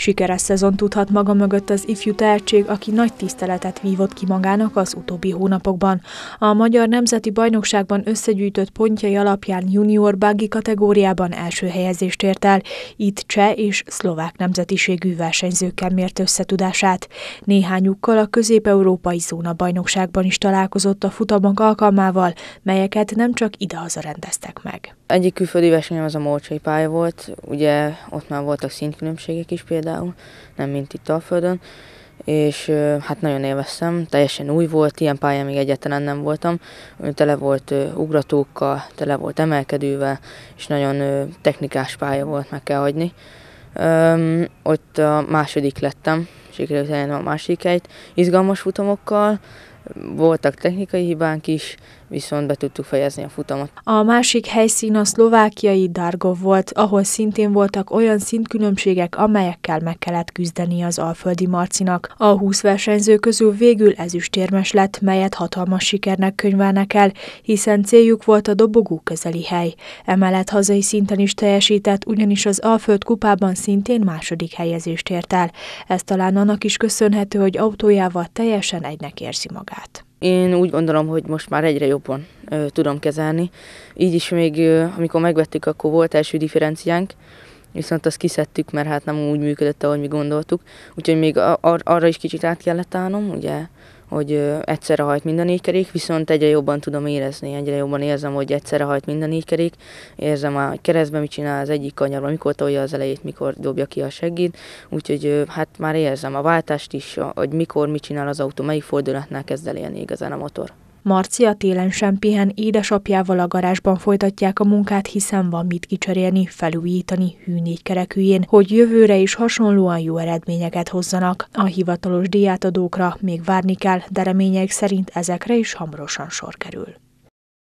Sikeres szezon tudhat maga mögött az ifjú tehetség, aki nagy tiszteletet vívott ki magának az utóbbi hónapokban. A Magyar Nemzeti Bajnokságban összegyűjtött pontjai alapján junior buggy kategóriában első helyezést ért el, itt cseh és szlovák nemzetiségű versenyzőkkel mért összetudását. Néhányukkal a közép-európai zóna bajnokságban is találkozott a futamok alkalmával, melyeket nem csak idehaza rendeztek meg. Egyik külföldi versenyem az a Mócsai pálya volt, ugye ott már voltak szintkülönbségek is például, nem mint itt földön, és hát nagyon élveztem, teljesen új volt, ilyen pályán még egyetlen nem voltam, tele volt ugratókkal, tele volt emelkedővel, és nagyon technikás pálya volt, meg kell hagyni. Öm, ott a második lettem, sikerült elérnem a másik helyt, izgalmas futamokkal, voltak technikai hibánk is, viszont be tudtuk fejezni a futamot. A másik helyszín a szlovákiai Dargov volt, ahol szintén voltak olyan szintkülönbségek, amelyekkel meg kellett küzdeni az alföldi Marcinak. A 20 versenyző közül végül ezüstérmes lett, melyet hatalmas sikernek könyvelnek el, hiszen céljuk volt a dobogó közeli hely. Emellett hazai szinten is teljesített, ugyanis az Alföld kupában szintén második helyezést ért el. Ez talán annak is köszönhető, hogy autójával teljesen egynek érzi magát magát. Én úgy gondolom, hogy most már egyre jobban ö, tudom kezelni. Így is még, ö, amikor megvettük, akkor volt első differenciánk, viszont azt kiszedtük, mert hát nem úgy működött, ahogy mi gondoltuk. Úgyhogy még ar- arra is kicsit át kellett állnom, ugye hogy egyszerre hajt minden négy kerék, viszont egyre jobban tudom érezni, egyre jobban érzem, hogy egyszerre hajt minden négy kerék, érzem a keresztben, mit csinál az egyik kanyarban, mikor tolja az elejét, mikor dobja ki a segít, úgyhogy hát már érzem a váltást is, hogy mikor mit csinál az autó, melyik fordulatnál kezd el élni igazán a motor. Marcia télen sem pihen, édesapjával a garázsban folytatják a munkát, hiszen van mit kicserélni, felújítani hű kereküljén, hogy jövőre is hasonlóan jó eredményeket hozzanak. A hivatalos diátadókra még várni kell, de reményeik szerint ezekre is hamarosan sor kerül.